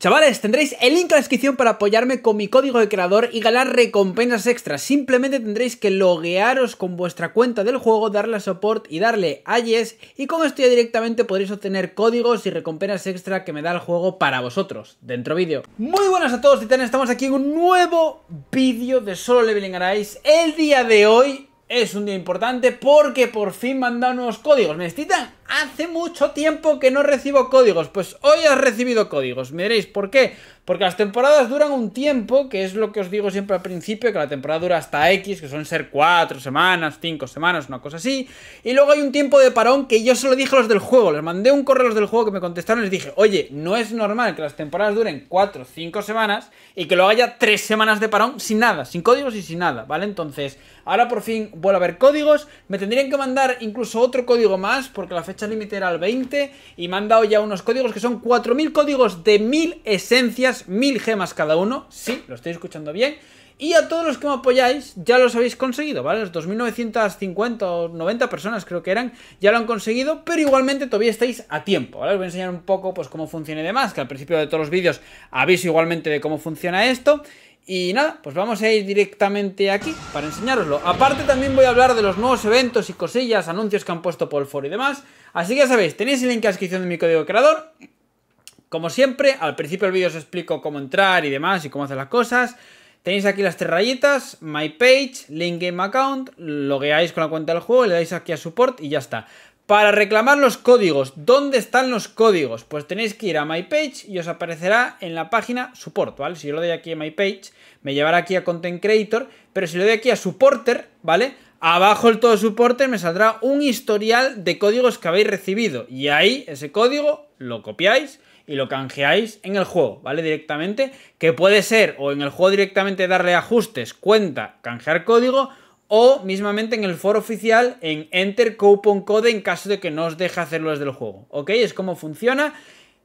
Chavales, tendréis el link en la descripción para apoyarme con mi código de creador y ganar recompensas extras. Simplemente tendréis que loguearos con vuestra cuenta del juego, darle a support y darle a yes y con esto ya directamente podréis obtener códigos y recompensas extra que me da el juego para vosotros. Dentro vídeo. Muy buenas a todos, titanes. Estamos aquí en un nuevo vídeo de Solo Leveling Arise. El día de hoy es un día importante porque por fin me han nuevos códigos. ¿Me necesitan? hace mucho tiempo que no recibo códigos. Pues hoy has recibido códigos. Me diréis, ¿por qué? Porque las temporadas duran un tiempo, que es lo que os digo siempre al principio, que la temporada dura hasta X, que son ser 4 semanas, 5 semanas, una cosa así. Y luego hay un tiempo de parón que yo se lo dije a los del juego, les mandé un correo a los del juego que me contestaron y les dije, oye, no es normal que las temporadas duren 4 5 semanas y que luego haya 3 semanas de parón sin nada, sin códigos y sin nada, ¿vale? Entonces, ahora por fin vuelvo a ver códigos, me tendrían que mandar incluso otro código más porque la fecha límite 20 y me han dado ya unos códigos que son 4.000 códigos de 1.000 esencias, 1.000 gemas cada uno. Sí, lo estoy escuchando bien. Y a todos los que me apoyáis, ya los habéis conseguido, ¿vale? Los 2.950 o 90 personas creo que eran, ya lo han conseguido, pero igualmente todavía estáis a tiempo, ¿vale? Os voy a enseñar un poco pues cómo funciona y demás, que al principio de todos los vídeos aviso igualmente de cómo funciona esto. Y nada, pues vamos a ir directamente aquí para enseñaroslo, Aparte también voy a hablar de los nuevos eventos y cosillas, anuncios que han puesto por el foro y demás. Así que ya sabéis, tenéis el link a la descripción de mi código creador. Como siempre, al principio del vídeo os explico cómo entrar y demás y cómo hacer las cosas. Tenéis aquí las tres rayitas, My Page, Link Game Account, logueáis con la cuenta del juego, le dais aquí a Support y ya está. Para reclamar los códigos, ¿dónde están los códigos? Pues tenéis que ir a My Page y os aparecerá en la página Support, ¿vale? Si yo lo doy aquí a My Page, me llevará aquí a Content Creator, pero si lo doy aquí a Supporter, ¿vale? Abajo el todo Supporter me saldrá un historial de códigos que habéis recibido y ahí ese código lo copiáis y lo canjeáis en el juego, ¿vale? Directamente, que puede ser o en el juego directamente darle ajustes, cuenta, canjear código o mismamente en el foro oficial en Enter Coupon Code en caso de que no os deje hacerlo desde el juego. ¿Ok? Es como funciona.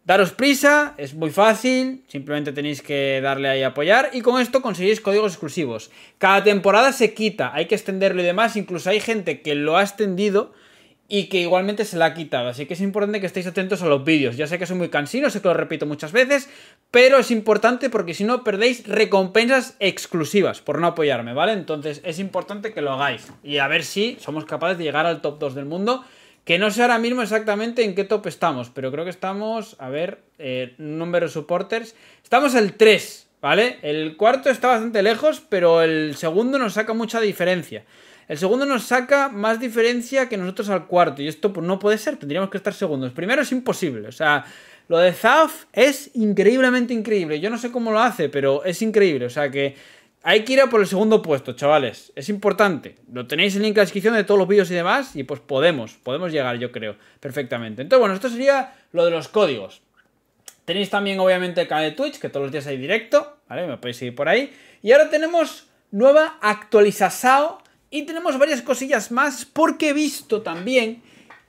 Daros prisa, es muy fácil, simplemente tenéis que darle ahí a apoyar y con esto conseguís códigos exclusivos. Cada temporada se quita, hay que extenderlo y demás, incluso hay gente que lo ha extendido y que igualmente se la ha quitado. Así que es importante que estéis atentos a los vídeos. Ya sé que soy muy cansino, sé que lo repito muchas veces, pero es importante porque si no perdéis recompensas exclusivas por no apoyarme, ¿vale? Entonces es importante que lo hagáis y a ver si somos capaces de llegar al top 2 del mundo. Que no sé ahora mismo exactamente en qué top estamos, pero creo que estamos, a ver, eh, número de supporters. Estamos el 3, ¿vale? El cuarto está bastante lejos, pero el segundo nos saca mucha diferencia. El segundo nos saca más diferencia que nosotros al cuarto. Y esto no puede ser, tendríamos que estar segundos. Primero es imposible. O sea, lo de Zaf es increíblemente increíble. Yo no sé cómo lo hace, pero es increíble. O sea que hay que ir a por el segundo puesto, chavales. Es importante. Lo tenéis en link la descripción de todos los vídeos y demás. Y pues podemos, podemos llegar, yo creo, perfectamente. Entonces, bueno, esto sería lo de los códigos. Tenéis también, obviamente, el canal de Twitch, que todos los días hay directo, ¿vale? Me podéis seguir por ahí. Y ahora tenemos nueva actualización y tenemos varias cosillas más porque he visto también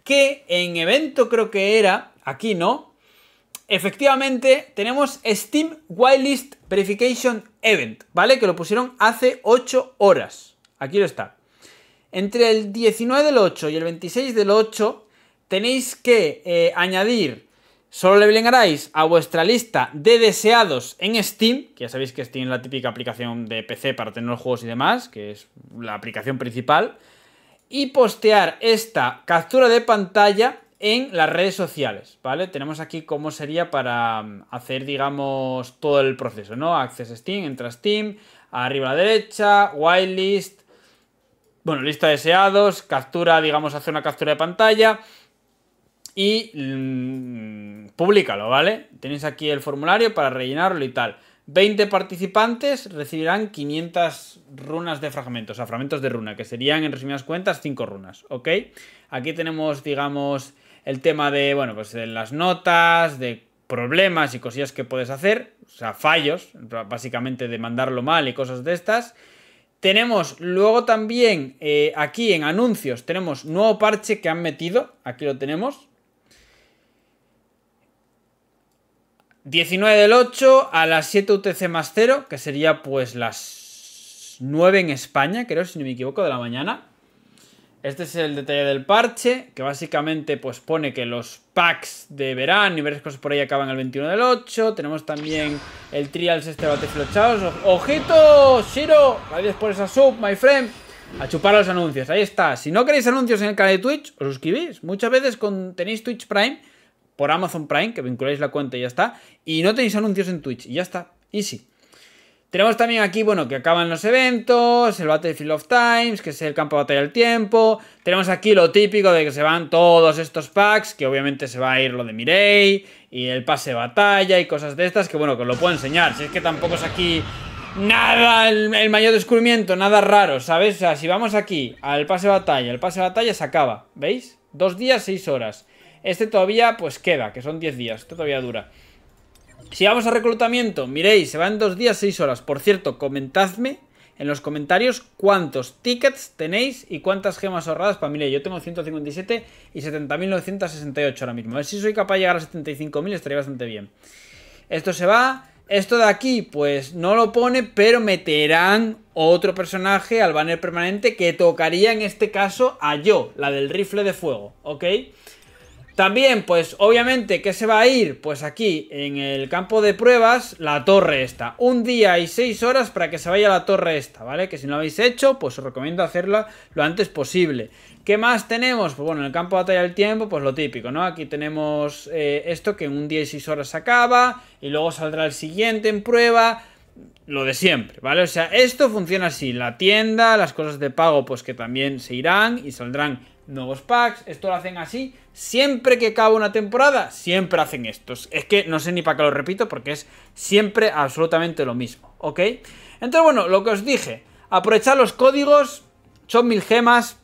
que en evento creo que era, aquí no, efectivamente tenemos Steam Whitelist Verification Event, ¿vale? Que lo pusieron hace 8 horas. Aquí lo está. Entre el 19 del 8 y el 26 del 8 tenéis que eh, añadir Solo le blingaráis a vuestra lista de deseados en Steam, que ya sabéis que Steam es la típica aplicación de PC para tener juegos y demás, que es la aplicación principal, y postear esta captura de pantalla en las redes sociales, ¿vale? Tenemos aquí cómo sería para mm, hacer, digamos, todo el proceso, ¿no? Access Steam, entra Steam, arriba a la derecha, whitelist, bueno, lista de deseados, captura, digamos, hacer una captura de pantalla, y mm, públicalo, ¿vale? Tenéis aquí el formulario para rellenarlo y tal. 20 participantes recibirán 500 runas de fragmentos, o sea, fragmentos de runa, que serían en resumidas cuentas 5 runas, ¿ok? Aquí tenemos, digamos, el tema de, bueno, pues las notas, de problemas y cosillas que puedes hacer, o sea, fallos, básicamente de mandarlo mal y cosas de estas. Tenemos luego también eh, aquí en anuncios, tenemos nuevo parche que han metido, aquí lo tenemos, 19 del 8 a las 7 UTC más 0, que sería pues las 9 en España, creo, si no me equivoco, de la mañana. Este es el detalle del parche, que básicamente pues pone que los packs de verano y varias cosas por ahí acaban el 21 del 8. Tenemos también el Trials este bate flochados. ¡Ojito, Shiro! Gracias por esa sub, my friend. A chupar los anuncios, ahí está. Si no queréis anuncios en el canal de Twitch, os suscribís. Muchas veces con, tenéis Twitch Prime por Amazon Prime, que vinculáis la cuenta y ya está. Y no tenéis anuncios en Twitch, y ya está. Easy. Tenemos también aquí, bueno, que acaban los eventos, el Battlefield of Times, que es el campo de batalla del tiempo. Tenemos aquí lo típico de que se van todos estos packs, que obviamente se va a ir lo de Mirei, y el pase de batalla y cosas de estas, que bueno, que os lo puedo enseñar. Si es que tampoco es aquí nada, el, mayor descubrimiento, nada raro, ¿sabes? O sea, si vamos aquí al pase de batalla, el pase de batalla se acaba, ¿veis? Dos días, seis horas. Este todavía pues queda, que son 10 días, este todavía dura. Si vamos a reclutamiento, miréis, se van 2 días, 6 horas. Por cierto, comentadme en los comentarios cuántos tickets tenéis y cuántas gemas ahorradas para mí, yo tengo 157 y 70.968 ahora mismo. A ver si soy capaz de llegar a 75.000, estaría bastante bien. Esto se va. Esto de aquí, pues no lo pone, pero meterán otro personaje al banner permanente que tocaría en este caso a yo, la del rifle de fuego, ¿ok? También, pues obviamente, ¿qué se va a ir? Pues aquí, en el campo de pruebas, la torre esta. Un día y seis horas para que se vaya la torre esta, ¿vale? Que si no lo habéis hecho, pues os recomiendo hacerla lo antes posible. ¿Qué más tenemos? Pues bueno, en el campo de batalla del tiempo, pues lo típico, ¿no? Aquí tenemos eh, esto que en un día y seis horas acaba, y luego saldrá el siguiente en prueba lo de siempre, ¿vale? O sea, esto funciona así. La tienda, las cosas de pago, pues que también se irán y saldrán nuevos packs, esto lo hacen así. Siempre que acaba una temporada, siempre hacen estos. Es que no sé ni para qué lo repito porque es siempre absolutamente lo mismo, ¿ok? Entonces, bueno, lo que os dije, aprovechar los códigos, son mil gemas,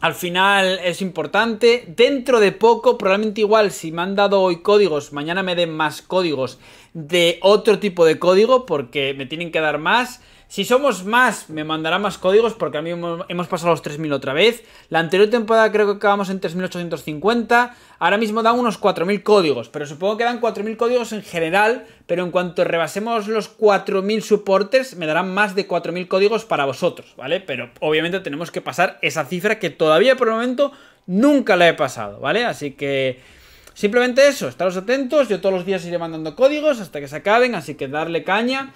al final es importante. Dentro de poco, probablemente igual, si me han dado hoy códigos, mañana me den más códigos de otro tipo de código porque me tienen que dar más. Si somos más, me mandará más códigos porque a mí hemos pasado los 3.000 otra vez. La anterior temporada creo que acabamos en 3.850. Ahora mismo dan unos 4.000 códigos, pero supongo que dan 4.000 códigos en general. Pero en cuanto rebasemos los 4.000 soportes, me darán más de 4.000 códigos para vosotros, ¿vale? Pero obviamente tenemos que pasar esa cifra que todavía por el momento nunca la he pasado, ¿vale? Así que... Simplemente eso, estaros atentos, yo todos los días iré mandando códigos hasta que se acaben, así que darle caña.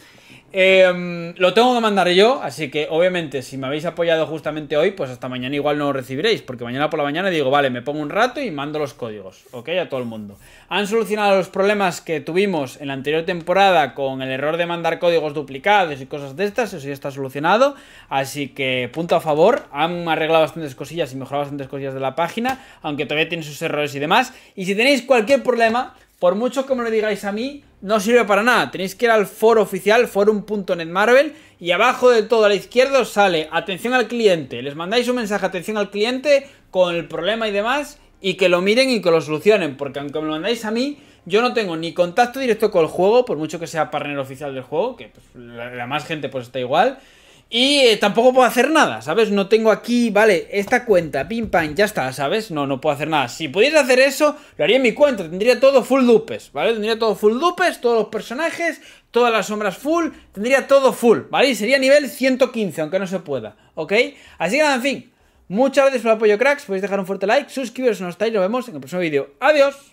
Em, lo tengo que mandar yo, así que obviamente si me habéis apoyado justamente hoy, pues hasta mañana igual no lo recibiréis, porque mañana por la mañana digo, vale, me pongo un rato y mando los códigos, ¿ok? A todo el mundo. Han solucionado los problemas que tuvimos en la anterior temporada con el error de mandar códigos duplicados y cosas de estas, eso ya está solucionado, así que punto a favor, han arreglado bastantes cosillas y mejorado bastantes cosillas de la página, aunque todavía tiene sus errores y demás, y si tenéis tenéis cualquier problema, por mucho que me lo digáis a mí, no sirve para nada. Tenéis que ir al foro oficial, forum.netmarvel, y abajo de todo a la izquierda os sale atención al cliente. Les mandáis un mensaje atención al cliente con el problema y demás, y que lo miren y que lo solucionen, porque aunque me lo mandáis a mí, yo no tengo ni contacto directo con el juego, por mucho que sea partner oficial del juego, que pues, la, la, más gente pues está igual, y eh, tampoco puedo hacer nada, ¿sabes? No tengo aquí, vale, esta cuenta, pim pam, ya está, ¿sabes? No, no puedo hacer nada. Si pudiese hacer eso, lo haría en mi cuenta, tendría todo full dupes, ¿vale? Tendría todo full dupes, todos los personajes, todas las sombras full, tendría todo full, ¿vale? Y sería nivel 115, aunque no se pueda, ¿ok? Así que nada, en fin, muchas gracias por el apoyo, cracks, podéis dejar un fuerte like, suscribiros si no estáis, nos vemos en el próximo vídeo. ¡Adiós!